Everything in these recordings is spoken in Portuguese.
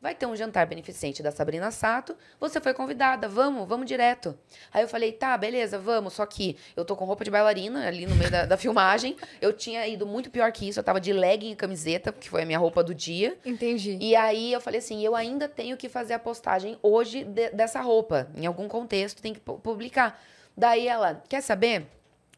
vai ter um jantar beneficente da Sabrina Sato, você foi convidada, vamos, vamos direto. Aí eu falei, tá, beleza, vamos, só que eu tô com roupa de bailarina ali no meio da, da filmagem, eu tinha ido muito pior que isso, eu tava de legging e camiseta, que foi a minha roupa do dia. Entendi. E aí eu falei assim, eu ainda tenho que fazer a postagem hoje de, dessa roupa, em algum contexto tem que publicar. Daí ela, quer saber?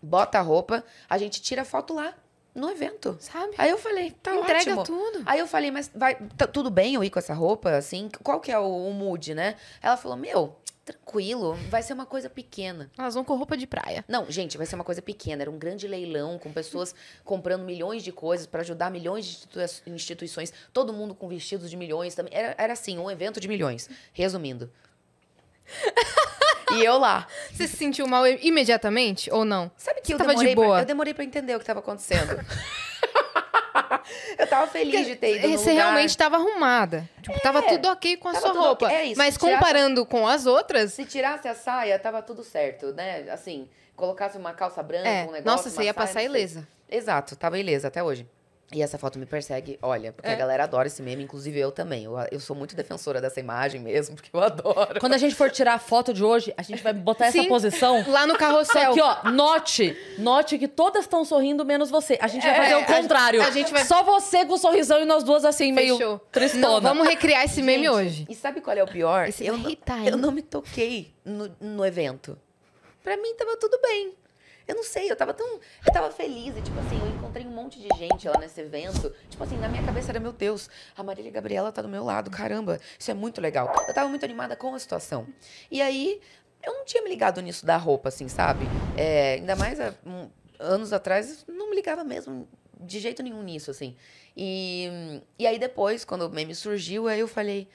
Bota a roupa, a gente tira a foto lá no evento, sabe? Aí eu falei, tá Entrega ótimo. tudo. Aí eu falei, mas vai, tá, tudo bem eu ir com essa roupa, assim? Qual que é o, o mood, né? Ela falou, meu, tranquilo, vai ser uma coisa pequena. Elas vão com roupa de praia. Não, gente, vai ser uma coisa pequena. Era um grande leilão com pessoas comprando milhões de coisas para ajudar milhões de institui instituições, todo mundo com vestidos de milhões também. Era, era assim, um evento de milhões. Resumindo. e eu lá. Você se sentiu mal imediatamente ou não? Sabe que Você eu tava de boa? Pra, eu demorei pra entender o que tava acontecendo. eu tava feliz de ter ido é, no Você lugar. realmente tava arrumada. Tipo, é, tava tudo ok com a sua roupa. Okay. É isso, mas comparando tirasse, com as outras... Se tirasse a saia, tava tudo certo, né? Assim, colocasse uma calça branca, é, um negócio, Nossa, você ia saia, passar ilesa. Exato, tava ilesa até hoje. E essa foto me persegue, olha, porque é. a galera adora esse meme, inclusive eu também. Eu, eu sou muito defensora dessa imagem mesmo, porque eu adoro. Quando a gente for tirar a foto de hoje, a gente vai botar Sim, essa posição. Lá no carrossel. Aqui, ó, note. Note que todas estão sorrindo, menos você. A gente é, vai fazer o contrário. A, a gente vai... Só você com o sorrisão e nós duas assim, Fechou. meio tristona. Não, vamos recriar esse meme gente, hoje. E sabe qual é o pior? Esse eu, não, tá, eu não me toquei no, no evento. Pra mim tava tudo bem. Eu não sei, eu tava tão. Eu tava feliz e, tipo assim, eu encontrei um monte de gente lá nesse evento. Tipo assim, na minha cabeça era, meu Deus, a Marília Gabriela tá do meu lado, caramba, isso é muito legal. Eu tava muito animada com a situação. E aí, eu não tinha me ligado nisso da roupa, assim, sabe? É, ainda mais há um, anos atrás, não me ligava mesmo de jeito nenhum nisso, assim. E, e aí depois, quando o meme surgiu, aí eu falei,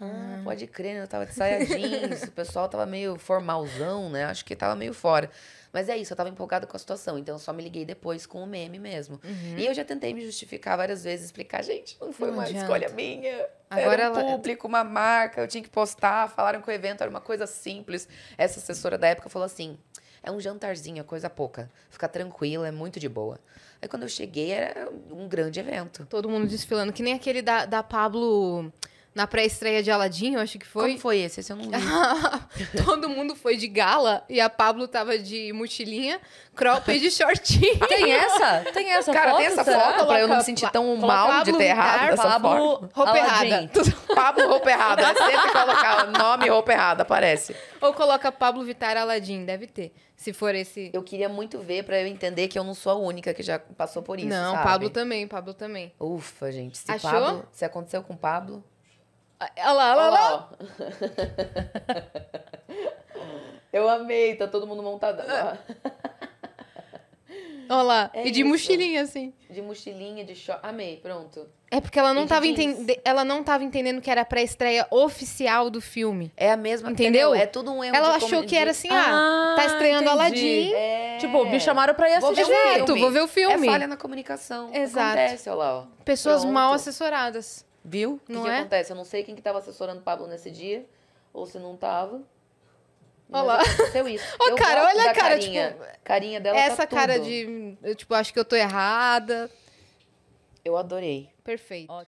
ah, ah, pode crer, né? Eu tava de saia jeans, o pessoal tava meio formalzão, né? Acho que tava meio fora. Mas é isso, eu tava empolgada com a situação, então eu só me liguei depois com o meme mesmo. Uhum. E eu já tentei me justificar várias vezes, explicar, gente, não foi não uma adianta. escolha minha. Agora era um ela... público, uma marca, eu tinha que postar, falaram que o evento era uma coisa simples. Essa assessora da época falou assim: é um jantarzinho, é coisa pouca. Fica tranquila, é muito de boa. Aí quando eu cheguei, era um grande evento. Todo mundo desfilando, que nem aquele da, da Pablo na pré-estreia de Aladim, eu acho que foi. Como foi esse? Esse eu não vi. Todo mundo foi de gala e a Pablo tava de mochilinha, cropped e shortinho. Tem essa? Tem essa Cara, foto? tem essa será? foto? Pra eu não me sentir tão Coloca mal Pablo de ter errado Car, dessa Pablo forma. Roupa errada. Pablo roupa errada. É sempre colocar nome roupa errada, parece. Ou coloca Pablo Vitar Aladim, deve ter. Se for esse... Eu queria muito ver para eu entender que eu não sou a única que já passou por isso, Não, sabe? Pablo também, Pablo também. Ufa, gente. Se Achou? Pablo, se aconteceu com Pablo... Olha lá, olha lá. Eu amei, tá todo mundo montado. Olha lá. É e de isso. mochilinha, assim. De mochilinha, de short. Amei, pronto. É porque ela não, estava ela não tava entendendo que era a pré-estreia oficial do filme. É a mesma é, Entendeu? É, é tudo um erro. Ela achou que era assim, ah, ah tá estreando Aladdin. É... Tipo, me chamaram pra ir assistir. Vou ver Exato, vou ver o é filme. É falha na comunicação. Exato. Acontece, olha lá, ó. Pessoas pronto. mal assessoradas. Viu? O que, que é? acontece? Eu não sei quem que estava assessorando o Pablo nesse dia, ou se não estava. Olha lá. isso. Ô, cara, olha a cara, carinha. Tipo, carinha dela tá Essa tá cara de, eu, tipo, acho que eu tô errada. Eu adorei. Perfeito. Ótimo.